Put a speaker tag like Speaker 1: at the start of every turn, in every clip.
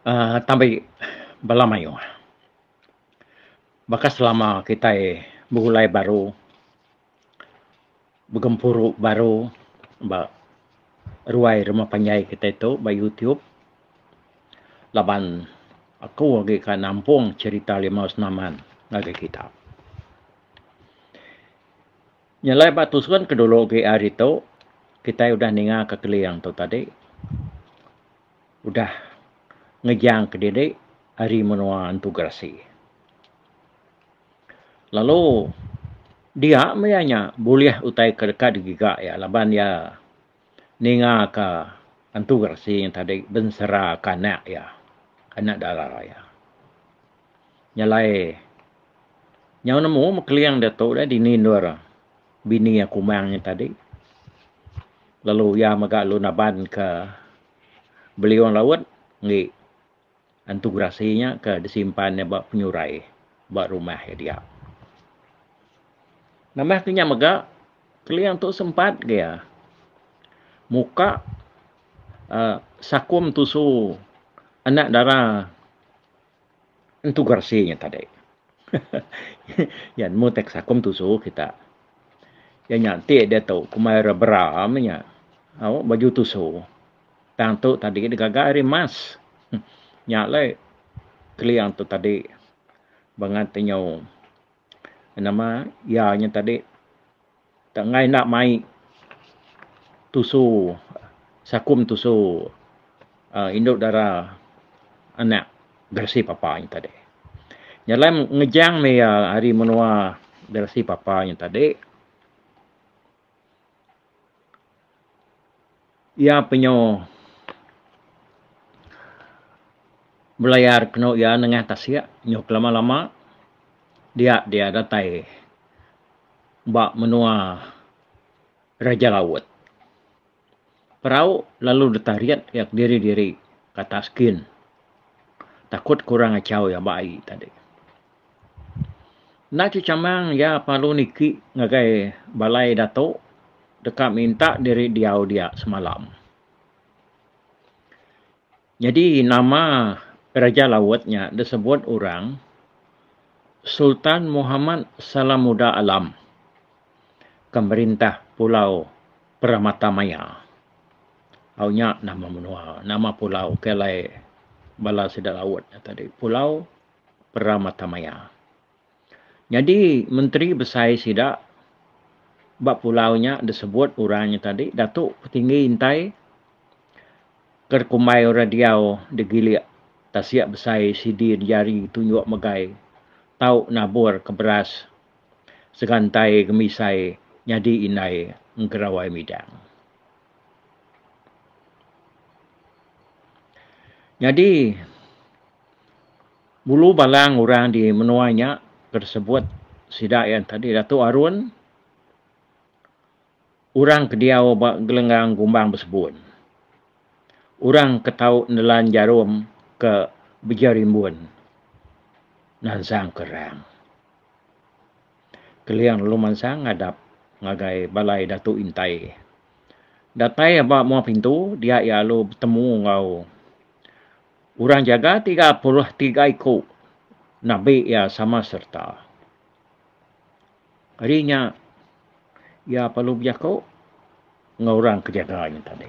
Speaker 1: Tapi ah, tambay balamayo. Baka selama kita mulai baru, bergempuru baru, ba, ruai rumah panjai kita itu, ba YouTube, lapan aku lagi kan nampung cerita lima senaman lagi kita. Nyalai batu kan ke dulu ke hari itu, kita sudah nengah ke keliang tu tadi. sudah ngejang ke diri hari menua antugrasi. Lalu dia meyanya boleh utai ke dekat giga ya laban ya ninga ke antugrasi yang tadi bensera kanak ya kanak darah ya. Nyalai nyau nemu mekeliang dato dah di nindur bini yang kumang yang tadi. Lalu ya maga lu naban ke beliau laut ngi Antu rasinya ke disimpan ya buat penyurai, buat rumah ya dia. Nama kenyang mega, kalian tu sempat dia Muka uh, sakum tusu anak dara antu rasinya tadi. yang mu sakum tusu kita. Yang nyanti dia tu kumaira beramnya. Awak baju tusu. Tantuk tadi dia gagal emas. mas nya le kliang tu tadi bangat tinyo nama ya nya tadi tengai nak mai tusu sakum tusu uh, induk dara anak bersih papa nya tadi nya le ngejang me uh, ya, hari menua bersih papa nya tadi ia ya, penyo belayar kena ya nengah tasiak nyok lama-lama dia dia datai ba menua raja laut perahu lalu ditariat yak diri-diri kata skin takut kurang acau ya bayi tadi nak cicamang ya palu niki ngagai balai dato dekat minta diri diau dia semalam jadi nama Raja Lawatnya disebut orang Sultan Muhammad Salamuda Alam, pemerintah Pulau Permata Maya. Aunya nama menua, nama pulau kelai bala sedar laut tadi, Pulau Permata Maya. Jadi menteri besar sida bab pulaunya disebut orangnya tadi Datuk Petinggi Intai Kerkumai Radiau de Giliak tasiak besai sidir jari tunjuk megai. Tau nabur keberas Segantai gemisai nyadi inai ngerawai midang. Jadi, bulu balang orang di menuanya tersebut sidak yang tadi Datuk Arun orang kediau gelenggang gumbang bersebut orang ketau nelan jarum ke berjerimbun nan sang kerang keliang luman sang ngadap ngagai balai datu intai datai apa mau pintu dia ia lu bertemu ngau urang jaga 33 iku nabi ia sama serta Harinya, ia perlu biar kau ngau orang kejagaan tadi.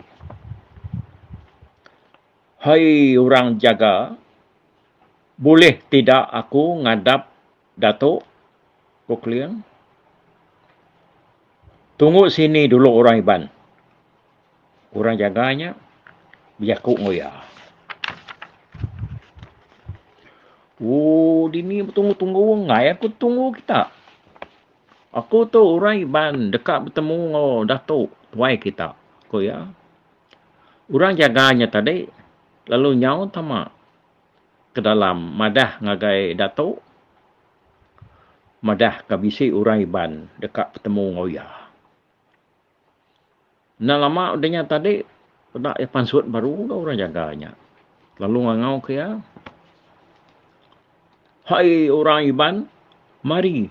Speaker 1: Hai orang jaga, boleh tidak aku ngadap Datuk Kuklian? Tunggu sini dulu orang Iban. Orang jaganya, biar aku ngoya. Oh, dini bertunggu-tunggu. Ngai aku tunggu kita. Aku tu orang Iban dekat bertemu dengan Datuk. Tuai kita. Kau ya. Orang jaganya tadi, lalu nyau tama ke dalam madah ngagai datuk madah kabisi urai ban dekat petemu ngoya na lama udahnya tadi pernah ya pansut baru ke orang jaganya lalu ngau ke ya hai orang iban mari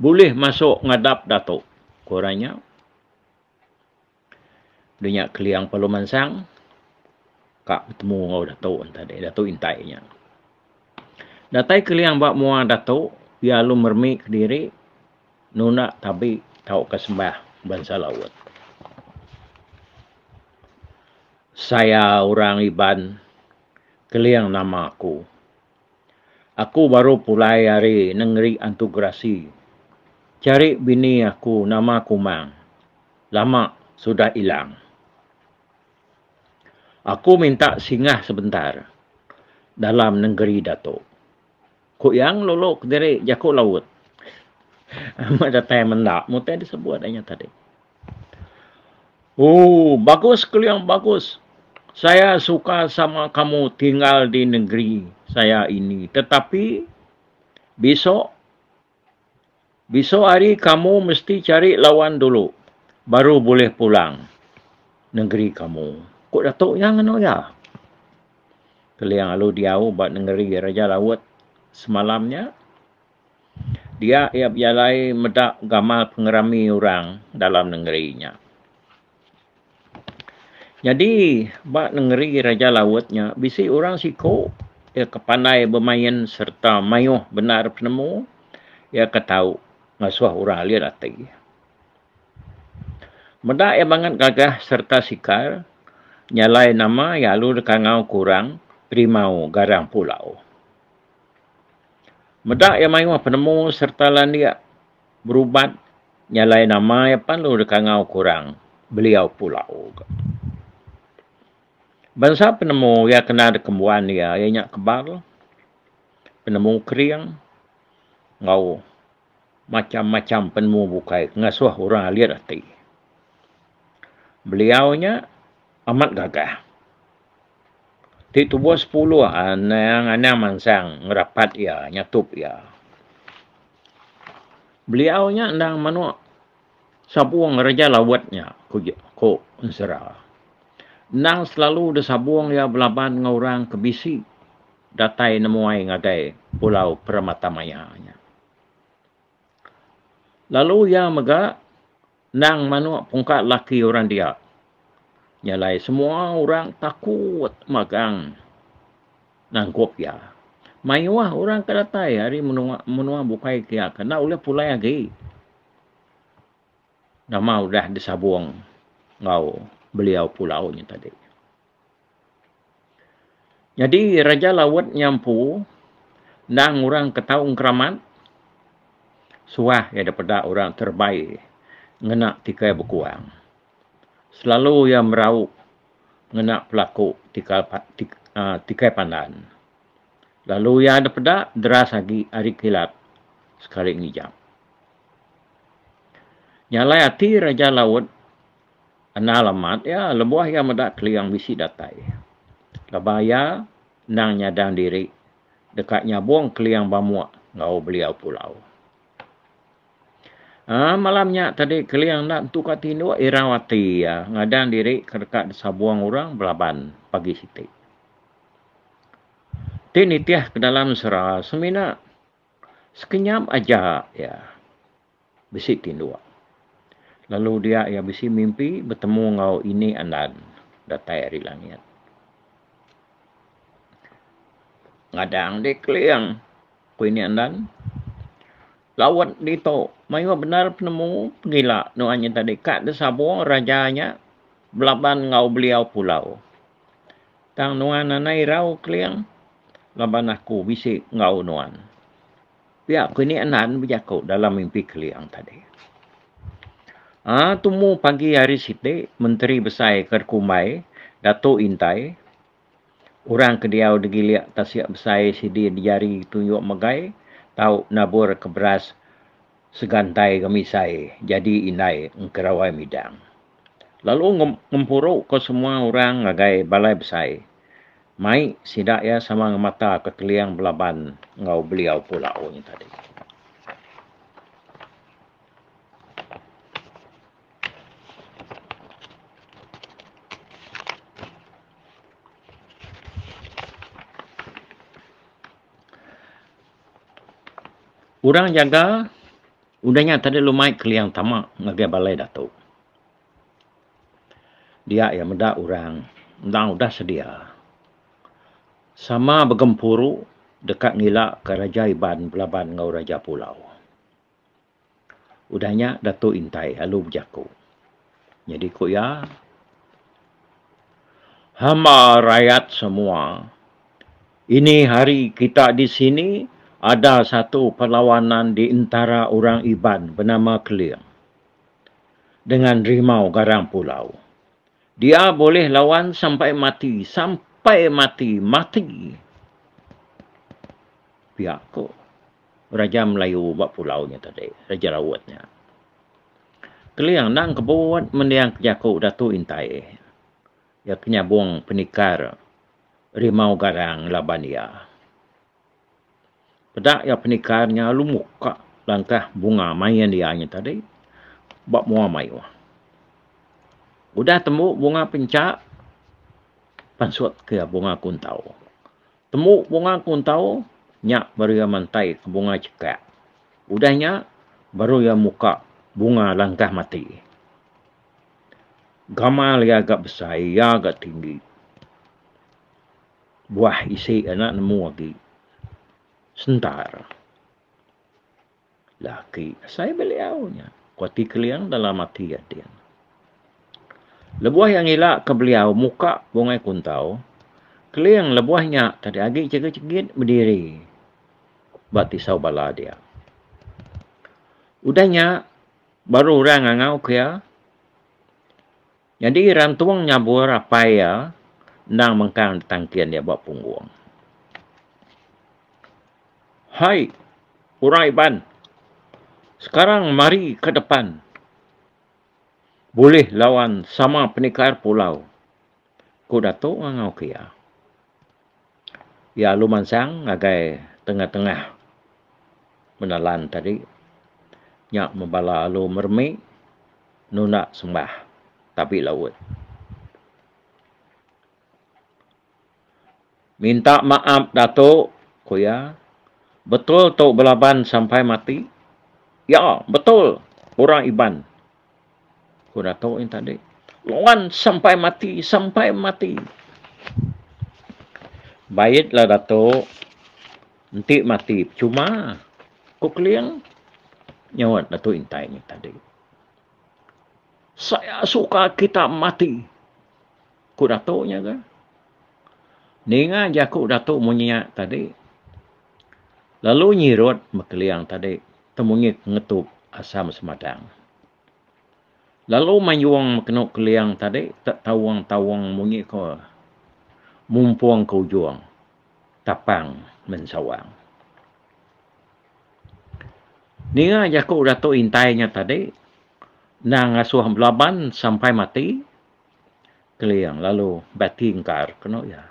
Speaker 1: boleh masuk ngadap datuk kurangnya Dunia keliang perlu mansang, kak bertemu dengan Datuk tadi. Datuk intainya. Datai keliang buat mua Datuk, ia lu mermik ke diri, nuna tapi tau ke sembah bangsa laut. Saya orang Iban, keliang nama aku. Aku baru pulai hari negeri antugrasi. Cari bini aku nama Kumang. Lama sudah hilang. Aku minta singgah sebentar dalam negeri dato. Ku yang lolo kediri jaku laut. Amat datang mendak. Mungkin dia sebuah adanya tadi. Oh, bagus kalau yang bagus. Saya suka sama kamu tinggal di negeri saya ini. Tetapi, besok, besok hari kamu mesti cari lawan dulu. Baru boleh pulang negeri kamu takut datuk yang anak ya. Kelian lalu diau, buat negeri Raja Laut semalamnya. Dia ia berjalan medak gamal pengerami orang dalam negerinya. Jadi, buat negeri Raja Lautnya, bisi orang siku, ia kepandai bermain serta mayuh benar penemu, ia ketau ngasuh orang alia datang. Medak yang bangat gagah serta sikar, nyalai nama ya yalu dekangau kurang primau garang pulau. Medak yang mai penemu serta landia berubat nyalai nama ya pan panlu dekangau kurang beliau pulau. Bangsa penemu ya kena de kembuan dia ya nyak kebal. Penemu kering, ngau macam-macam penemu bukai ngasuh orang aliat hati. Beliaunya amat gagah. Di tubuh sepuluh, anak-anak mansang, ngerapat ya, nyatup ya. Beliau nya nang mano sabuang raja lawatnya ko ko unsera. Nang selalu de sabuang ya belaban ngau orang kebisi datai nemuai ngagai pulau Permata Maya nya. Lalu ya mega nang mano pungkat laki orang dia nyalai semua orang takut magang nangkup ya. Mayuah orang kata tai hari menua menua bukai kia kena ulah pulai lagi. Nama sudah disabuang ngau beliau pulau ni tadi. Jadi raja laut nyampu nang orang ketau ngkeramat suah ya dapat orang terbaik ngena tikai bekuang. Hmm selalu yang merauk ngenak pelaku ah, tikai pandan. Lalu yang ada pedak, deras lagi hari kilat sekali ngijam. Nyalai hati Raja Laut, anak alamat, ya lebuah yang medak keliang bisi datai. Labaya, nang nyadang diri, dekatnya buang keliang bamuak, ngau beliau pulau. Ah ha, malamnya tadi keliang nak tukar tindu irawati ya. Ngadang diri kerekat sabuang orang belaban pagi siti. Tini tiah ke dalam serah semina. Sekenyap aja ya. Bisi tindu. Lalu dia ya bisi mimpi bertemu ngau ini andan. Datai dari langit. Ngadang dia keliang. Ku ini andan lawat dito mayo benar penemu pengila no hanya tadi kat de sabo rajanya belaban ngau beliau pulau tang nuan anai rau kliang laban aku bisi ngau nuan pia ku ni anan bejaku dalam mimpi kliang tadi ah ha, tumu pagi hari siti menteri besar kerkumai dato intai orang kediau degiliak tasiak besar sidi di jari tunjuk megai tau nabur keberas segantai gemisai jadi inai ngkerawai midang. Lalu ngempuruk ke semua orang ngagai balai besai. Mai sidak ya sama mata ke keliang belaban ngau beliau pulau ini oh, tadi. Orang jaga, udahnya tadi lumai keliang tamak ngagai balai datuk. Dia yang muda orang, undang udah sedia. Sama bergempuru dekat ngila ke Raja Iban belaban ngau Raja Pulau. Udahnya datuk intai, lalu berjaku. Jadi ku ya, hamba rakyat semua, ini hari kita di sini, ada satu perlawanan di antara orang Iban bernama Keliang dengan rimau garang pulau. Dia boleh lawan sampai mati, sampai mati, mati. Pihak Raja Melayu buat pulaunya tadi, Raja Rawatnya. Keliang dan kebuat mendiang kejaku Datuk Intai. Ya buang penikar rimau garang laban dia. Pedak ya penikarnya lu muka langkah bunga mai yang dia hanya tadi. Bak mua mai wah. Udah temu bunga pencak. Pansuat ke bunga kuntau. Temu bunga kuntau. Nyak baru ya mantai ke bunga cekak. Udah nyak baru ya muka bunga langkah mati. Gamal ya agak besar, ya agak tinggi. Buah isi anak nemu lagi sentar. Laki, saya beliaunya. Kuati kelian dalam mati dia. Lebuah yang hilak ke beliau, muka bungai kuntau. Kelian lebuahnya, tadi agi cegit-cegit berdiri. Bati saubala dia. Udahnya, baru orang ngau ke ya. Jadi rantuangnya apa ya? nang mengkang tangkian dia buat punggung. Hai, Uraiban. Sekarang mari ke depan. Boleh lawan sama penikar pulau. Ku datuk dengan okia. Ya, lu mansang agai tengah-tengah. Menalan tadi. Nyak membala lu mermi. Nuna sembah. Tapi laut. Minta maaf datuk. Kuya. ya. Betul tau berlaban sampai mati? Ya, betul. Orang Iban. Kau dah tahu yang tadi. Lawan sampai mati, sampai mati. Baiklah Datuk. Nanti mati. Cuma, kau keliang. Nyawa Datuk intai ni tadi. Saya suka kita mati. Kau dah tahu ni kan? Dengar je aku Datuk menyiak tadi. Lalu nyirut mekeliang tadi temungi ngetup asam semadang. Lalu menyuang mekenuk keliang tadi tak tawang-tawang mungi ko mumpuang kau juang tapang mensawang. Nia jaku rato intainya tadi nang asuh melaban sampai mati keliang lalu batingkar kena ya.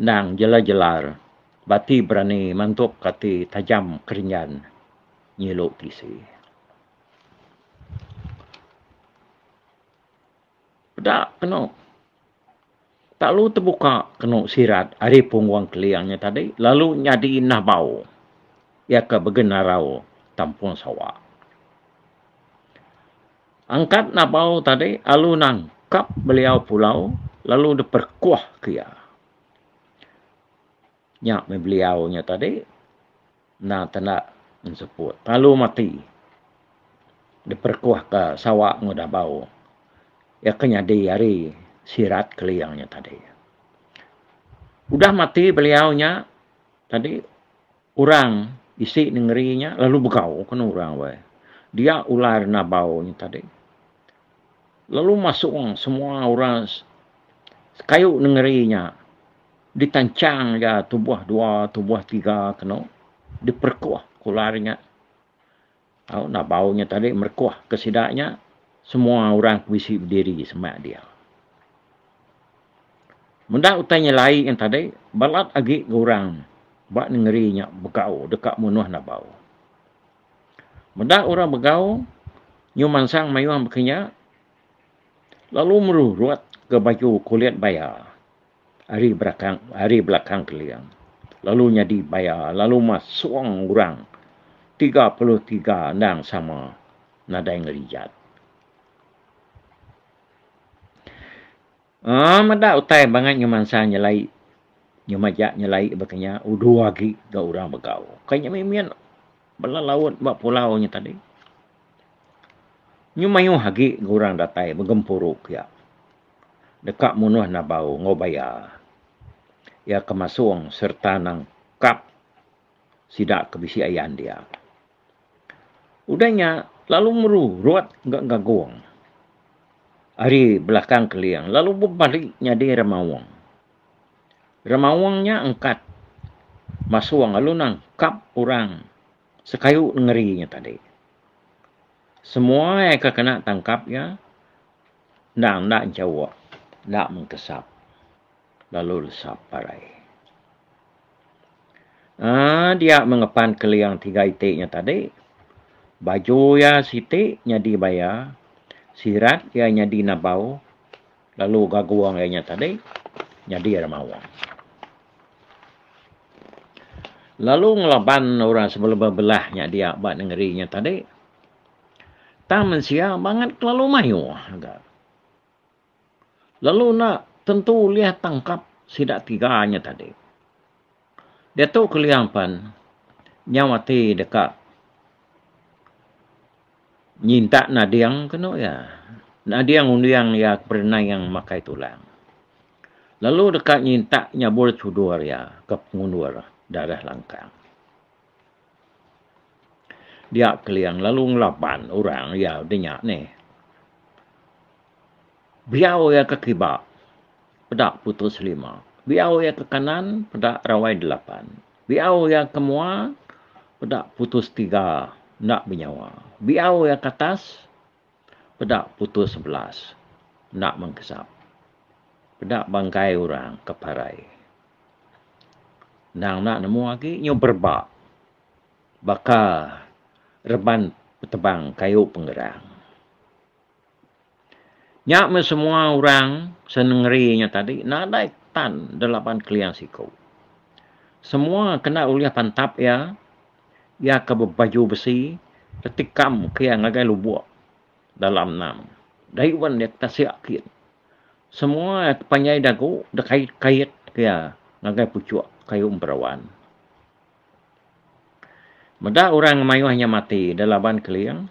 Speaker 1: Nang jela-jelar Bati berani mantuk kati tajam keringan nyeluk tisi. Tak kena. Tak lu terbuka kena sirat hari punggung keliangnya tadi. Lalu nyadi nah bau. Ia ke begenarau tampung sawak. Angkat nabau tadi, alu nangkap beliau pulau, lalu diperkuah ke ia nyak beliau nya tadi na tanda menyebut palu mati diperkuah ke sawak ngoda bau ya kenyadi hari sirat keliangnya tadi udah mati beliau nya tadi orang isi negerinya lalu begau kena orang we dia ular na bau nya tadi lalu masuk semua orang kayu negerinya ditancang ya tubuh dua tubuh tiga kena diperkuah kularnya au oh, nak baunya tadi merkuah kesidaknya semua orang puisi berdiri semak dia Munda utanya lain yang tadi balat agi gurang buat ngerinya begau dekat munuh nak bau Munda orang begau nyumansang mayuang bekenya lalu meruruat ke baju kulit bayar hari belakang hari belakang kalian lalu lalunya dibayar lalu masuang orang tiga puluh tiga nang sama nada yang lihat, ah mada utai banget nyaman sang nyelai nyemajak nyelai bakanya udah lagi ga orang begau kayaknya mimian bela laut ba pulau nya tadi nyuma nyumayu hagi orang datai begempuruk ya dekat munuh nabau ngobayar ia kemasuang serta nang kap sidak kebisi ayan dia. Udahnya lalu meru ruat enggak enggak goang. Hari belakang keliang lalu berbaliknya nyadi remawang. Remawangnya angkat masuang lalu nang kap orang sekayu ngerinya tadi. Semua yang kena tangkapnya, nak nak jawab, nak mengkesap lalu lesap parai. Ah, ha, dia mengepan keliang tiga itiknya tadi. Baju ya sitik nyadi bayar. Sirat ya nyadi nabau. Lalu gaguang ya tadi. Nyadi ya mawa. Lalu ngelaban orang sebelum belah nyadi abad dengerinya tadi. Tak mensia banget kelalu mayu. Lalu nak tentu lihat tangkap sidak tiganya tadi. Dia tahu kelihatan nyawa ti dekat. Nyinta nadiang kena ya. Nadiang undiang ya pernah yang makai tulang. Lalu dekat nyinta nyabur sudur ya ke pengundur darah langkang. Dia keliang lalu ngelapan orang ya dinyak ni. Biar ya kekibak pedak putus lima. Biau yang ke kanan, pedak rawai delapan. Biau yang ke mua, pedak putus tiga, nak bernyawa. Biau yang ke atas, pedak putus sebelas, nak mengkesap. Pedak bangkai orang ke parai. Nang nak nemu lagi, nyo berbak. Bakal reban petebang kayu penggerang. Nyak me semua orang senengerinya tadi naik tan delapan kelian siku. Semua kena uliah pantap ya. Ya ke baju besi tetikam ke yang agai lubuk dalam nam. Dai wan dia tak siakin. Semua panjai dagu de kait-kait ke ya agai pucuk kayu berawan. Meda orang mayuhnya mati delapan kelian.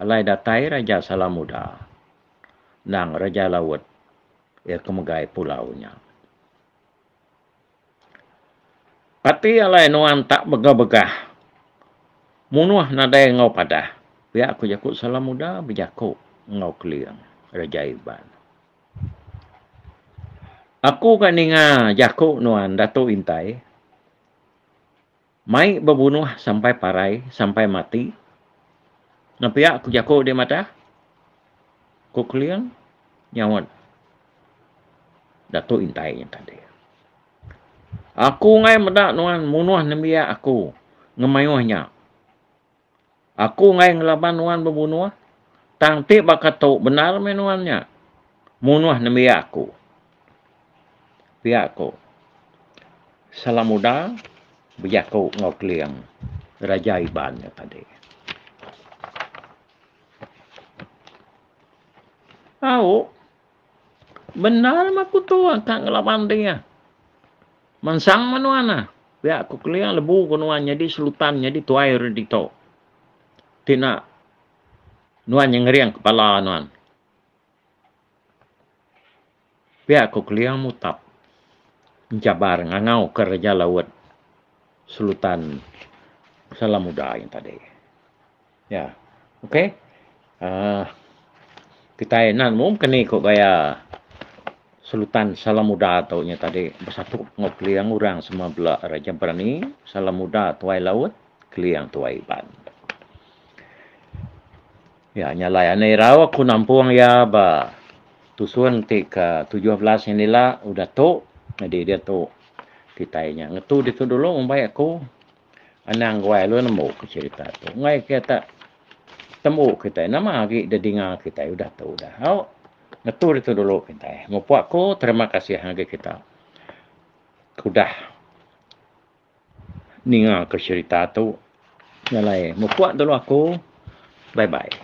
Speaker 1: Alai datai raja salamuda nang Raja Laut ia kemegai pulaunya. Pati alai nuan tak begah-begah. Munuh nadai ngau padah. Biar aku jakut salam muda, berjakut ngau kliang Raja Iban. Aku kan inga jakut nuan datu Intai. Mai berbunuh sampai parai, sampai mati. Nampiak aku jakut dia matah. Cochlear nyawat Dato' Intai yang tadi. Aku ngai meda nuan munuh nembia aku ngemayuhnya. Aku ngai ngelaban nuan berbunuh. Tangti bakato benar menuannya. Munuh nemia aku. Biar aku. Salam muda. Biar aku ngokliang. Raja Iban tadi. tahu benar aku tu akan ngelawan dia. Ya. Mansang manuana. Ya aku keliang lebu kunuan jadi selutan jadi tuair di tu. Tina nuan yang ngeriang kepala nuan. Ya aku keliang mutap. Menjabar ngangau kerja laut, selutan salam muda yang tadi. Ya. Okey. Uh, kita Kitainan mo kani ko kaya Sultan Salamuda tau nya tadi bersatu ngokliang orang semua belak raja berani salam Salamuda tuai laut kliang tuai ban. Ya nyala ya nei rau aku nampuang ya ba tusuan tika tujuh belas lah udah tu jadi dia tu kitainya ngetu di tu dulu umpai aku anang gua lu nemu cerita tu ngai kata temu kita nama lagi dia dengar kita sudah tahu dah hau ngetu itu dulu kita ngopo aku terima kasih lagi kita sudah dengar ke cerita tu nyalai ngopo dulu aku bye bye